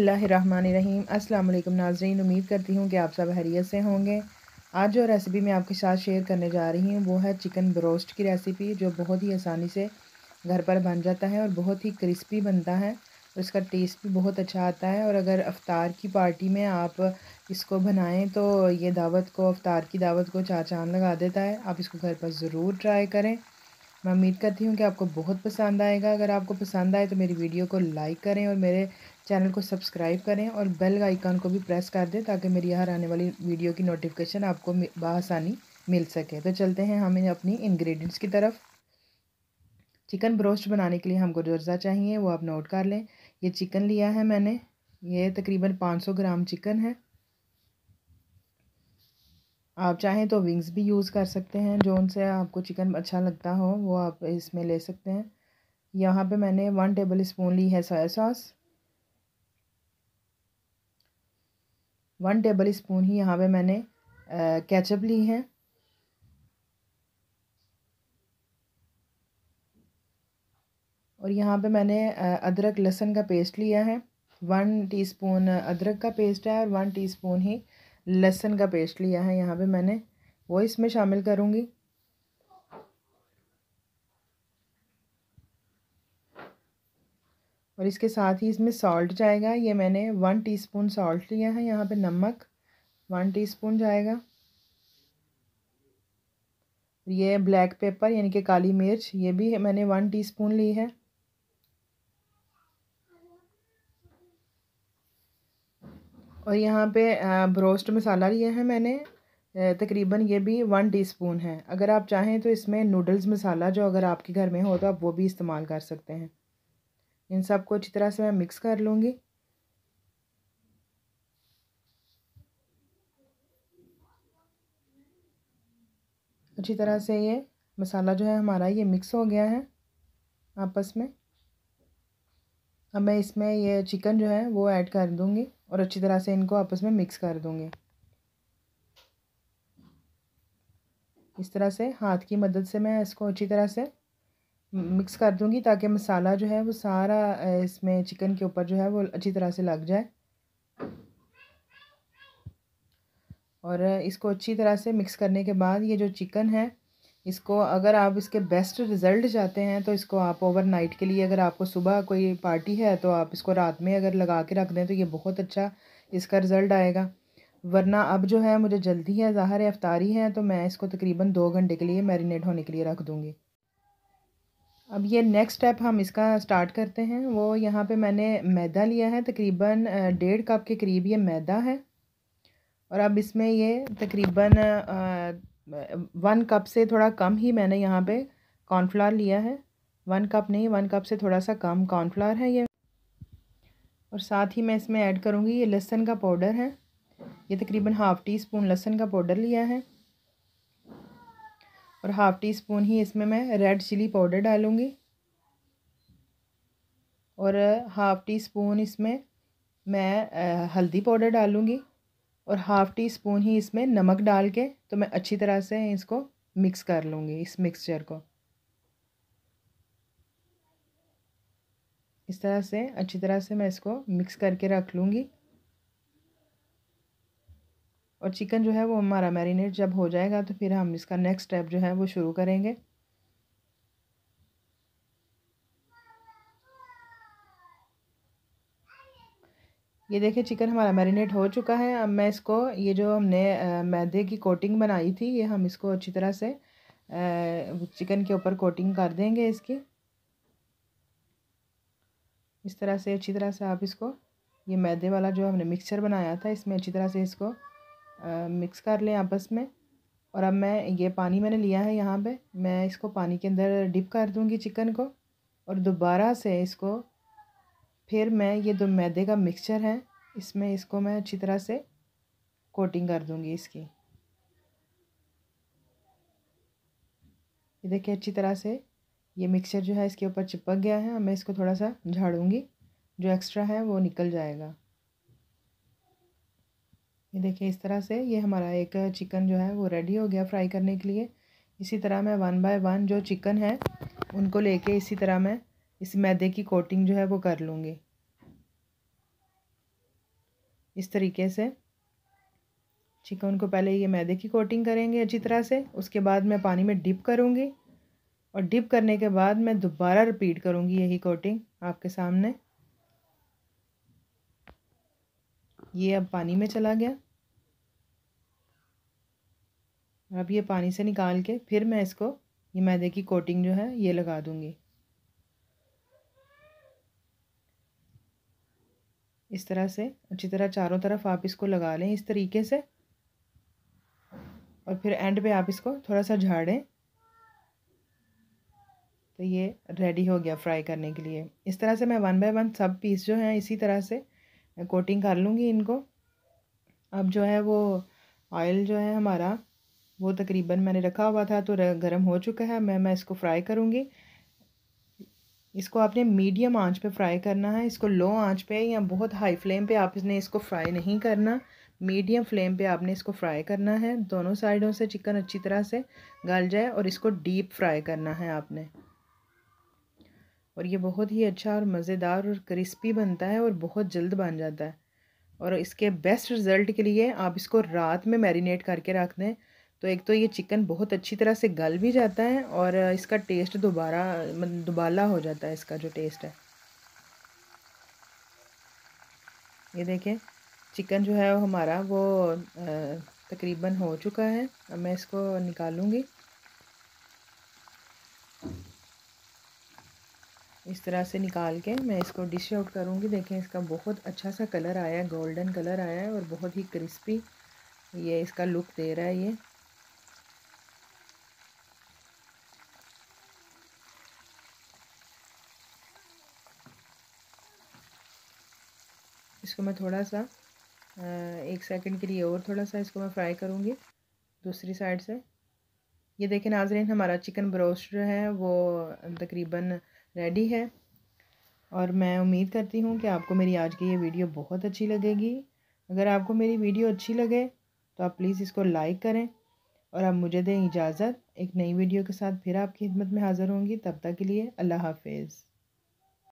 बसमीम अल्लाम नाजरीन उम्मीद करती हूँ कि आप सब हैरियत से होंगे आज जो रेसिपी मैं आपके साथ शेयर करने जा रही हूँ वो है चिकन ब्रोस्ट की रेसिपी जो बहुत ही आसानी से घर पर बन जाता है और बहुत ही क्रिस्पी बनता है और इसका टेस्ट भी बहुत अच्छा आता है और अगर अफ्तार की पार्टी में आप इसको बनाएँ तो ये दावत को अफ्तार की दावत को चार चाँद लगा देता है आप इसको घर पर ज़रूर ट्राई करें मैं उम्मीद करती हूँ कि आपको बहुत पसंद आएगा अगर आपको पसंद आए तो मेरी वीडियो को लाइक करें और मेरे चैनल को सब्सक्राइब करें और बेल आइकन को भी प्रेस कर दें ताकि मेरी हर आने वाली वीडियो की नोटिफिकेशन आपको बसानी मिल सके तो चलते हैं हमें अपनी इंग्रेडिएंट्स की तरफ चिकन ब्रोस्ट बनाने के लिए हमको जो अर्जा चाहिए वो आप नोट कर लें ये चिकन लिया है मैंने ये तकरीबन 500 ग्राम चिकन है आप चाहें तो विंग्स भी यूज़ कर सकते हैं जो उनसे आपको चिकन अच्छा लगता हो वो आप इसमें ले सकते हैं यहाँ पे मैंने वन टेबल स्पून ली है soya sauce one tablespoon ही यहाँ पे मैंने केचप ली है और यहाँ पे मैंने अदरक लहसन का पेस्ट लिया है वन टीस्पून अदरक का पेस्ट है और वन टीस्पून ही लहसन का पेस्ट लिया है यहाँ पे मैंने वो इसमें शामिल करूँगी और इसके साथ ही इसमें सॉल्ट जाएगा ये मैंने वन टीस्पून सॉल्ट लिया है यहाँ पे नमक वन टीस्पून जाएगा ये ब्लैक पेपर यानी कि काली मिर्च ये भी मैंने वन टीस्पून ली है और यहाँ पे ब्रोस्ट मसाला लिया है मैंने तकरीबन ये भी वन टीस्पून है अगर आप चाहें तो इसमें नूडल्स मसाला जो अगर आपके घर में हो तो आप वो भी इस्तेमाल कर सकते हैं इन सबको अच्छी तरह से मैं मिक्स कर लूँगी अच्छी तरह से ये मसाला जो है हमारा ये मिक्स हो गया है आपस में अब मैं इसमें ये चिकन जो है वो ऐड कर दूँगी और अच्छी तरह से इनको आपस में मिक्स कर दूँगी इस तरह से हाथ की मदद से मैं इसको अच्छी तरह से मिक्स कर दूँगी ताकि मसाला जो है वो सारा इसमें चिकन के ऊपर जो है वो अच्छी तरह से लग जाए और इसको अच्छी तरह से मिक्स करने के बाद ये जो चिकन है इसको अगर आप इसके बेस्ट रिज़ल्ट चाहते हैं तो इसको आप ओवरनाइट के लिए अगर आपको सुबह कोई पार्टी है तो आप इसको रात में अगर लगा के रख दें तो ये बहुत अच्छा इसका रिज़ल्ट आएगा वरना अब जो है मुझे जल्दी है ज़ाहर अफ्तारी है तो मैं इसको तकरीबन दो घंटे के लिए मैरिनेट होने के लिए रख दूँगी अब ये नेक्स्ट स्टेप हम इसका स्टार्ट करते हैं वो यहाँ पे मैंने मैदा लिया है तकरीबन डेढ़ कप के करीब ये मैदा है और अब इसमें ये तकरीबन वन कप से थोड़ा कम ही मैंने यहाँ पे कॉर्नफ्लावर लिया है वन कप नहीं वन कप से थोड़ा सा कम कॉर्नफ्लावर है ये और साथ ही मैं इसमें ऐड करूँगी ये लहसन का पाउडर है ये तकरीबन हाफ़ टी स्पून लहसन का पाउडर लिया है और हाफ़ टी स्पून ही इसमें मैं रेड चिली पाउडर डालूँगी और हाफ़ टी स्पून इसमें मैं uh, हल्दी पाउडर डालूँगी और हाफ़ टी स्पून ही इसमें नमक डाल के तो मैं अच्छी तरह से इसको मिक्स कर लूँगी इस मिक्सचर को इस तरह से अच्छी तरह से मैं इसको मिक्स करके रख लूँगी और चिकन जो है वो हमारा मैरिनेट जब हो जाएगा तो फिर हम इसका नेक्स्ट स्टेप जो है वो शुरू करेंगे ये देखिए चिकन हमारा मैरिनेट हो चुका है अब मैं इसको ये जो हमने मैदे की कोटिंग बनाई थी ये हम इसको अच्छी तरह से चिकन के ऊपर कोटिंग कर देंगे इसकी इस तरह से अच्छी तरह से आप इसको ये मैदे वाला जो हमने मिक्सचर बनाया था इसमें अच्छी तरह से इसको मिक्स कर लें आपस में और अब मैं ये पानी मैंने लिया है यहाँ पे मैं इसको पानी के अंदर डिप कर दूँगी चिकन को और दोबारा से इसको फिर मैं ये दो मैदे का मिक्सचर है इसमें इसको मैं अच्छी तरह से कोटिंग कर दूँगी इसकी ये देखिए अच्छी तरह से ये मिक्सचर जो है इसके ऊपर चिपक गया है मैं इसको थोड़ा सा झाड़ूंगी जो एक्स्ट्रा है वो निकल जाएगा ये देखिए इस तरह से ये हमारा एक चिकन जो है वो रेडी हो गया फ्राई करने के लिए इसी तरह मैं वन बाय वन जो चिकन है उनको लेके इसी तरह मैं इस मैदे की कोटिंग जो है वो कर लूँगी इस तरीके से चिकन को पहले ये मैदे की कोटिंग करेंगे अच्छी तरह से उसके बाद मैं पानी में डिप करूँगी और डिप करने के बाद मैं दोबारा रिपीट करूँगी यही कोटिंग आपके सामने ये अब पानी में चला गया अब ये पानी से निकाल के फिर मैं इसको ये मैदे की कोटिंग जो है ये लगा दूँगी इस तरह से अच्छी तरह चारों तरफ आप इसको लगा लें इस तरीके से और फिर एंड पे आप इसको थोड़ा सा झाड़ें तो ये रेडी हो गया फ्राई करने के लिए इस तरह से मैं वन बाय वन सब पीस जो हैं इसी तरह से कोटिंग कर लूँगी इनको अब जो है वो ऑयल जो है हमारा वो तकरीबन मैंने रखा हुआ था तो गर्म हो चुका है मैं मैं इसको फ्राई करूँगी इसको आपने मीडियम आंच पे फ्राई करना है इसको लो आंच पे या बहुत हाई फ्लेम पे आपने इसको फ्राई नहीं करना मीडियम फ्लेम पे आपने इसको फ्राई करना है दोनों साइडों से चिकन अच्छी तरह से गल जाए और इसको डीप फ्राई करना है आपने और ये बहुत ही अच्छा और मज़ेदार और क्रिस्पी बनता है और बहुत जल्द बन जाता है और इसके बेस्ट रिज़ल्ट के लिए आप इसको रात में मैरिनेट करके रख दें तो एक तो ये चिकन बहुत अच्छी तरह से गल भी जाता है और इसका टेस्ट दोबारा दुबाला हो जाता है इसका जो टेस्ट है ये देखें चिकन जो है वो हमारा वो तकरीबन हो चुका है अब मैं इसको निकालूंगी इस तरह से निकाल के मैं इसको डिश आउट करूँगी देखें इसका बहुत अच्छा सा कलर आया है गोल्डन कलर आया है और बहुत ही क्रिस्पी ये इसका लुक दे रहा है ये इसको मैं थोड़ा सा एक सेकंड के लिए और थोड़ा सा इसको मैं फ्राई करूँगी दूसरी साइड से ये देखें नाजरीन हमारा चिकन ब्रोस्ट जो है वो तकरीबन रेडी है और मैं उम्मीद करती हूँ कि आपको मेरी आज की ये वीडियो बहुत अच्छी लगेगी अगर आपको मेरी वीडियो अच्छी लगे तो आप प्लीज़ इसको लाइक करें और आप मुझे दें इजाज़त एक नई वीडियो के साथ फिर आपकी खिदमत में हाज़िर होंगी तब तक के लिए अल्लाह हाफिज़